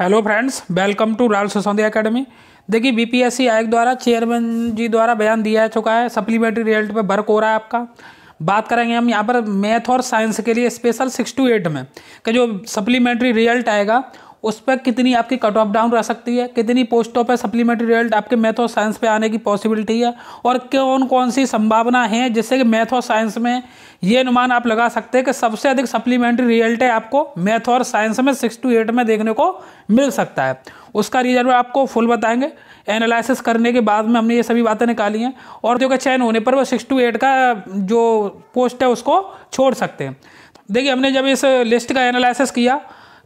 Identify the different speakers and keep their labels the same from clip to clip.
Speaker 1: hello friends welcome to Rahul Sisodia academy देखिए BPSC आयोग द्वारा चेयरमैन जी द्वारा बयान दिया चुका है सप्लीमेंट्री रिजल्ट पे वर्क हो रहा है आपका बात करेंगे हम यहाँ पर मैथ और साइंस के लिए स्पेशल सिक्स टू एट में कि जो सप्लीमेंट्री रिजल्ट आएगा उस पर कितनी आपकी कट ऑफ डाउन रह सकती है कितनी पोस्टों पर सप्लीमेंट्री रिजल्ट आपके मैथ और साइंस पे आने की पॉसिबिलिटी है और कौन कौन सी संभावना है जिससे कि मैथ और साइंस में ये अनुमान आप लगा सकते हैं कि सबसे अधिक सप्लीमेंट्री रिजल्ट है आपको मैथ और साइंस में सिक्स टू एट में देखने को मिल सकता है उसका रीजन आपको फुल बताएंगे एनालिसिस करने के बाद में हमने ये सभी बातें निकाली हैं और जो कि चयन होने पर वो सिक्स टू एट का जो पोस्ट है उसको छोड़ सकते हैं देखिए हमने जब इस लिस्ट का एनालिसिस किया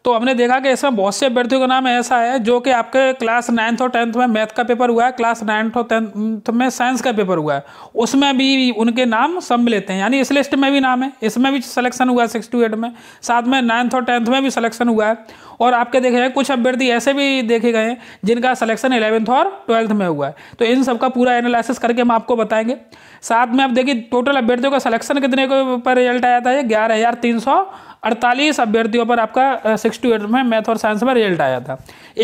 Speaker 1: तो हमने देखा कि इसमें बहुत से अभ्यर्थियों का नाम ऐसा है जो कि आपके क्लास नाइन्थ और टेंथ में मैथ का पेपर हुआ है क्लास नाइन्थ और टेंथ में साइंस का पेपर हुआ है उसमें भी उनके नाम सम्मिलित हैं यानी इस लिस्ट में भी नाम है इसमें भी सिलेक्शन हुआ है सिक्स टू एट में साथ में नाइन्थ और टेंथ में भी सलेक्शन हुआ है और आपके देखे हैं कुछ अभ्यर्थी ऐसे भी देखे गए हैं जिनका सलेक्शन इलेवंथ और ट्वेल्थ में हुआ है तो इन सबका पूरा एनालिसिस करके हम आपको बताएंगे साथ में आप देखिए टोटल अभ्यर्थियों का सलेक्शन कितने पर रिजल्ट आया था ये ग्यारह हज़ार तीन सौ अड़तालीस अभ्यर्थियों पर आपका सिक्सटी एट में मैथ और साइंस में रिजल्ट आया था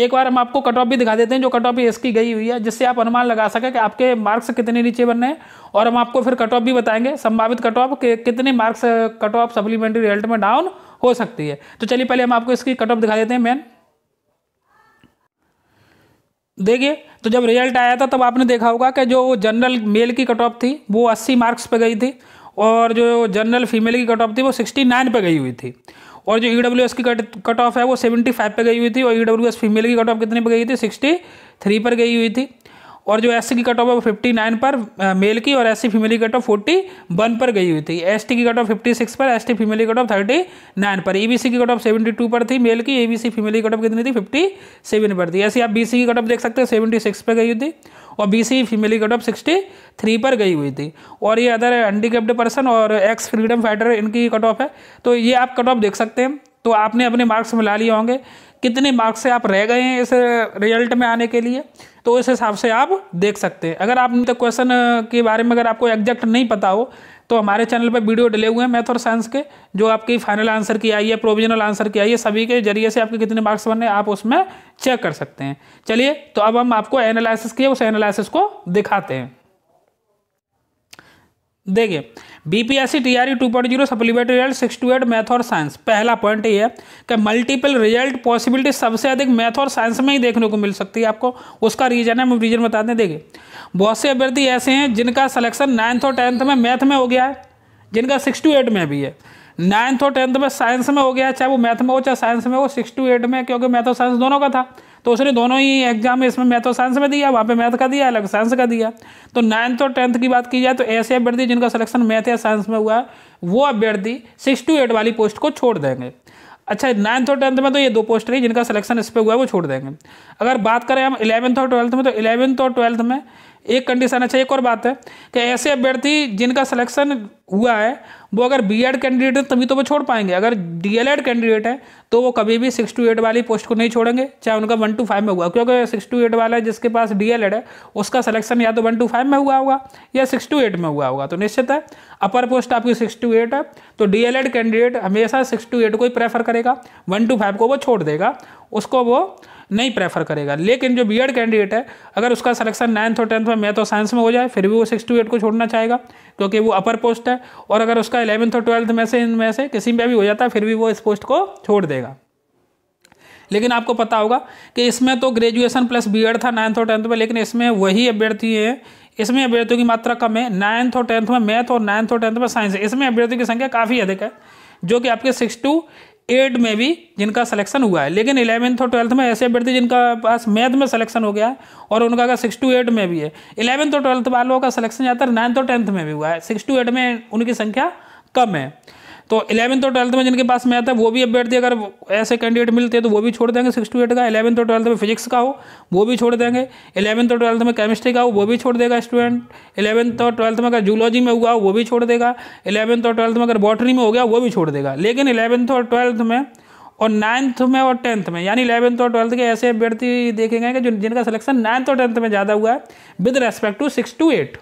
Speaker 1: एक बार हम आपको कट ऑफ भी दिखा देते हैं जो कट ऑफ इसकी गई हुई है जिससे आप अनुमान लगा सकें कि आपके मार्क्स कितने नीचे बनने हैं और हम आपको फिर कट ऑफ भी बताएंगे संभावित कट ऑफ कितने marks cut off supplementary result में डाउन हो सकती है तो चलिए पहले हम आपको इसकी कट ऑफ दिखा देते हैं मैन देखिए तो जब रिजल्ट आया था तब आपने देखा होगा कि जो जनरल मेल की कट ऑफ थी वो 80 मार्क्स पे गई थी और जो जनरल फीमेल की कट ऑफ थी वो सिक्सटी नाइन पर गई हुई थी और जो ई डब्ल्यू एस की कट कट ऑफ है वो सेवेंटी फाइव पर गई हुई थी और ई डब्ल्यू एस फीमेल की कट ऑफ कितने पर गई थी सिक्सटी थ्री पर गई हुई थी और जो एस की कट ऑफ है वो फिफ्टी नाइन पर मेल की और एस सी फीमेल की कट ऑफ फोर्टी वन पर गई हुई थी एस टी की कट ऑफ फिफ्टी सिक्स पर एस टी फीमेल की कट ऑफ थर्टी नाइन पर ई बी सी की कट ऑफ सेवेंटी टू पर थी मेल की ए बी सी फीमेल की कट ऑफ कितनी थी फिफ्टी सेवन पर थी ऐसी आप बी सी की कट ऑफ देख सकते हैं सेवेंटी सिक्स पर गई हुई थी और बी सी फीमेल की कट ऑफ सिक्सटी थ्री पर गई हुई थी और ये अदर हैंडीकेप्ड पर्सन और एक्स फ्रीडम फाइटर इनकी कट ऑफ है तो ये आप कट ऑफ देख सकते हैं तो आपने अपने मार्क्स मिला लिए होंगे कितने मार्क्स से आप रह गए हैं इस रिजल्ट में आने के लिए तो इस हिसाब से आप देख सकते हैं अगर आप तो क्वेश्चन के बारे में अगर आपको एग्जैक्ट नहीं पता हो तो हमारे चैनल पर वीडियो डले हुए हैं मैथ और साइंस के जो आपकी फाइनल आंसर की आई है प्रोविजनल आंसर की आई है सभी के जरिए से आपके कितने मार्क्स बने आप उसमें चेक कर सकते हैं चलिए तो अब हम आपको एनालिसिस किए उस एनालिसिस को दिखाते हैं देखिए BPSC TRE 2.0 supplementary result six two eight math और साइंस पहला पॉइंट ये है कि मल्टीपल रिजल्ट पॉसिबिलिटी सबसे अधिक मैथ और साइंस में ही देखने को मिल सकती है आपको उसका रीजन है हम रीजन बताते हैं देखिए बहुत से अभ्यर्थी ऐसे हैं जिनका सिलेक्शन नाइन्थ और टेंथ में मैथ में हो गया है जिनका सिक्स टू एट में भी है नाइन्थ और टेंथ में साइंस में हो गया है चाहे वो मैथ में हो चाहे साइंस में हो सिक्स टू एट में क्योंकि मैथ और साइंस दोनों का था तो उसने दोनों ही एग्जाम में इसमें मैथ और साइंस में दिया वहाँ पे मैथ का दिया अलग साइंस का दिया तो नाइन्थ और टेंथ की बात की जाए तो ऐसे अभ्यर्थी जिनका सिलेक्शन मैथ या साइंस में हुआ वो अभ्यर्थी सिक्स टू एट वाली पोस्ट को छोड़ देंगे अच्छा नाइन्थ और टेंथ में तो ये दो पोस्ट रही जिनका सिलेक्शन इस पर हुआ है वो छोड़ देंगे अगर बात करें हम इलेवंथ और ट्वेल्थ में तो इलेवंथ और ट्वेल्थ में एक कंडीशन अच्छा एक और बात है कि ऐसे अभ्यर्थी जिनका सिलेक्शन हुआ है वो अगर बीएड कैंडिडेट है तभी तो वो छोड़ पाएंगे अगर डीएलएड कैंडिडेट है तो वो कभी भी सिक्स टू एट वाली पोस्ट को नहीं छोड़ेंगे चाहे उनका वन टू फाइव में हुआ क्योंकि सिक्स टू एट वाला जिसके पास डीएलएड है उसका सिलेक्शन या तो वन टू फाइव में हुआ होगा या सिक्स टू एट में हुआ होगा तो निश्चित है अपर पोस्ट आपकी सिक्स टू एट है तो डीएलएड कैंडिडेट हमेशा सिक्स टू एट को ही प्रेफर करेगा वन टू फाइव को वो छोड़ देगा उसको वो नहीं प्रेफर करेगा लेकिन जो बी कैंडिडेट है अगर उसका सिलेक्शन नाइन्थ और टेंथ में मैथ और साइंस में हो जाए फिर भी वो सिक्स टू एट को छोड़ना चाहेगा क्योंकि वो अपर पोस्ट है और अगर उसका इलेवंथ और ट्वेल्थ में से इनमें से किसी में भी हो जाता है फिर भी वो इस पोस्ट को छोड़ देगा लेकिन आपको पता होगा कि इसमें तो ग्रेजुएशन प्लस बी था नाइन्थ और टेंथ में लेकिन इसमें वही अभ्यर्थी हैं इसमें अभ्यर्थियों की मात्रा कम है नाइन्थ और टेंथ में मैथ और नाइन्थ और टेंथ में साइंस इसमें अभ्यर्थियों की संख्या काफ़ी अधिक है जो कि आपके सिक्स टू एट में भी जिनका सिलेक्शन हुआ है लेकिन इलेवंथ और ट्वेल्थ में ऐसे अभ्यर्थी जिनका पास मैथ में सिलेक्शन हो गया है और उनका अगर सिक्स टू एट में भी है इलेवंथ और ट्वेल्थ वालों का सिलेक्शन ज़्यादातर नाइन्थ और टेंथ में भी हुआ है सिक्स टू एट में उनकी संख्या कम है तो इलेवंथ और ट्वेल्थ में जिनके पास मैथ है वो भी अभ्यर्थी अगर ऐसे कैंडिडेट मिलते हैं तो वो भी छोड़ देंगे सिक्स टू एट का इलेवंथ और ट्वेल्थ में फिजिक्स का हो वो भी छोड़ देंगे इलेवंथ और ट्वेल्थ में केमिस्ट्री का हो वो भी छोड़ देगा स्टूडेंट इलेवंथ और ट्वेल्थ में अगर जूलॉजी में हुआ हो वो भी छोड़ देगा इलेवंथ और ट्वेल्थ में अगर बॉटनी में हो गया वो भी छोड़ देगा लेकिन इलेवंथ और ट्वेल्थ में और नाइन्थ में और टेंथ में यानी इलेवंथ और ट्वेल्थ के ऐसे अभ्यर्थी देखे गए कि जिनका सिलेक्शन नाइन्थ और टेंथ में ज़्यादा हुआ है with respect to six two eight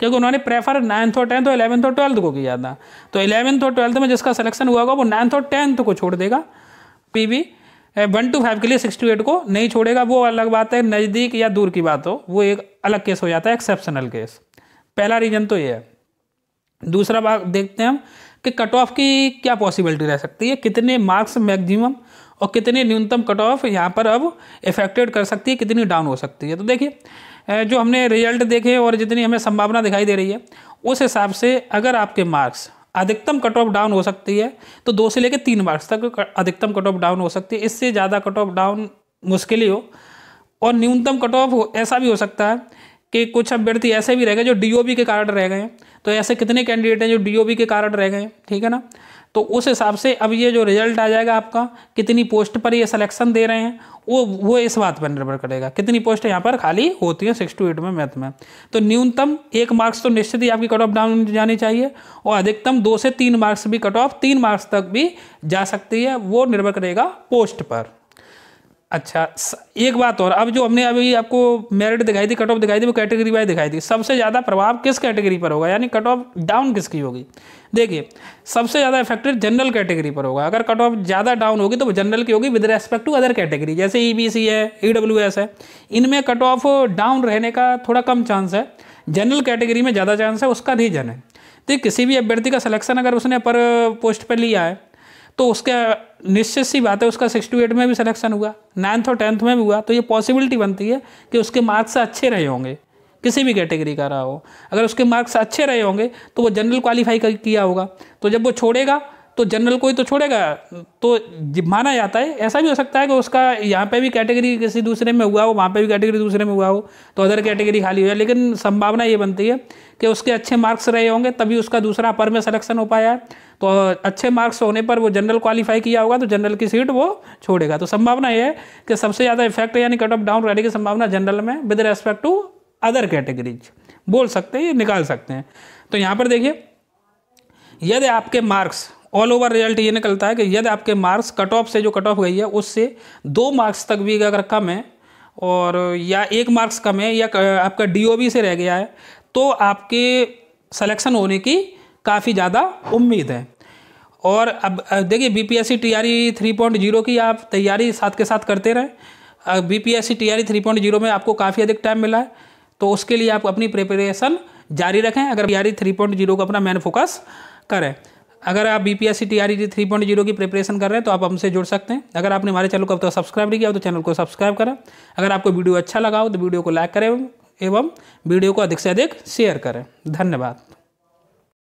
Speaker 1: क्योंकि उन्होंने प्रेफर नाइन्थ और टेंथ और इलेवंथ और ट्वेल्थ को किया था तो इलेवंथ और ट्वेल्थ में जिसका सिलेक्शन हुआ होगा वो नाइन्थ और टेंथ को छोड़ देगा P V one two five के लिए सिक्स टू एट को नहीं छोड़ेगा वो अलग बात है नज़दीक या दूर की बात हो वो एक अलग केस हो जाता है एक्सेप्शनल केस पहला रीजन तो ये है दूसरा बात देखते हैं हम कि कट ऑफ की क्या पॉसिबिलिटी रह सकती है कितने मार्क्स मैक्सिमम और कितने न्यूनतम कट ऑफ यहाँ पर अब इफेक्टेड कर सकती है कितनी डाउन हो सकती है तो देखिए जो हमने रिजल्ट देखे और जितनी हमें संभावना दिखाई दे रही है उस हिसाब से अगर आपके मार्क्स अधिकतम कट ऑफ डाउन हो सकती है तो दो से लेकर तीन मार्क्स तक अधिकतम कट ऑफ डाउन हो सकती है इससे ज़्यादा कट ऑफ डाउन मुश्किल ही हो और न्यूनतम कट ऑफ ऐसा भी हो सकता है कि कुछ अभ्यर्थी ऐसे भी रह गए जो डी के कारण रह गए हैं तो ऐसे कितने कैंडिडेट हैं जो डी के कारण रह गए ठीक है ना तो उस हिसाब से अब ये जो रिजल्ट आ जाएगा आपका कितनी पोस्ट पर ये सिलेक्शन दे रहे हैं वो वो इस बात पर निर्भर करेगा कितनी पोस्ट यहाँ पर खाली होती है सिक्स टू एट में मैथ में तो न्यूनतम एक मार्क्स तो निश्चित ही आपकी कट ऑफ डाउन जानी चाहिए और अधिकतम दो से तीन मार्क्स भी कट ऑफ तीन मार्क्स तक भी जा सकती है वो निर्भर करेगा पोस्ट पर अच्छा एक बात और अब जो हमने अभी आपको मेरिट दिखाई थी कट ऑफ दिखाई थी वो कैटेगरी वाइज दिखाई थी सबसे ज़्यादा प्रभाव किस कैटेगरी पर होगा यानी कट ऑफ डाउन किसकी होगी देखिए सबसे ज़्यादा इफेक्टेड जनरल कैटेगरी पर होगा अगर कट ऑफ ज़्यादा डाउन होगी तो वो जनरल की होगी with respect to other category जैसे ई e है ई e है इनमें कट ऑफ डाउन रहने का थोड़ा कम चांस है जनरल कैटेगरी में ज़्यादा चांस है उसका रीजन है तो किसी भी अभ्यर्थी का सिलेक्शन अगर उसने पर पोस्ट पर लिया है तो उसके निश्चित सी बात है उसका सिक्स टू एट में भी सिलेक्शन हुआ नाइन्थ और टेंथ में भी हुआ तो ये पॉसिबिलिटी बनती है कि उसके मार्क्स अच्छे रहे होंगे किसी भी कैटेगरी का रहा हो अगर उसके मार्क्स अच्छे रहे होंगे तो वो जनरल क्वालिफाई किया होगा तो जब वो छोड़ेगा तो जनरल कोई तो छोड़ेगा तो माना जाता है ऐसा भी हो सकता है कि उसका यहाँ पे भी कैटेगरी किसी दूसरे में हुआ हो वहाँ पे भी कैटेगरी दूसरे में हुआ हो तो अदर कैटेगरी खाली हो जाए लेकिन संभावना ये बनती है कि उसके अच्छे मार्क्स रहे होंगे तभी उसका दूसरा अपर में सलेक्शन हो पाया तो अच्छे मार्क्स होने पर वो जनरल क्वालिफाई किया होगा तो जनरल की सीट वो छोड़ेगा तो संभावना यह है कि सबसे ज़्यादा इफेक्ट यानी कट ऑफ डाउन रहने की संभावना जनरल में with respect to other categories बोल सकते हैं निकाल सकते हैं तो यहाँ पर देखिए यदि आपके मार्क्स ऑल ओवर रिजल्ट ये निकलता है कि यदि आपके मार्क्स कट ऑफ से जो कट ऑफ गई है उससे दो मार्क्स तक भी अगर कम है और या एक मार्क्स कम है या आपका डीओबी से रह गया है तो आपके सिलेक्शन होने की काफ़ी ज़्यादा उम्मीद है और अब देखिए B P S C T three point zero की आप तैयारी साथ के साथ करते रहें B P S C T three point zero में आपको काफ़ी अधिक टाइम मिला है तो उसके लिए आप अपनी प्रिपरेशन जारी रखें अगर टी थ्री पॉइंट जीरो को अपना मेन फोकस करें अगर आप B P S C T R E three point zero की प्रिपरेशन कर रहे हैं तो आप हमसे जुड़ सकते हैं अगर आपने हमारे चैनल को अब तक तो सब्सक्राइब नहीं किया तो चैनल को सब्सक्राइब करें अगर आपको वीडियो अच्छा लगा हो तो वीडियो को लाइक करें एवं वीडियो को अधिक से अधिक शेयर करें धन्यवाद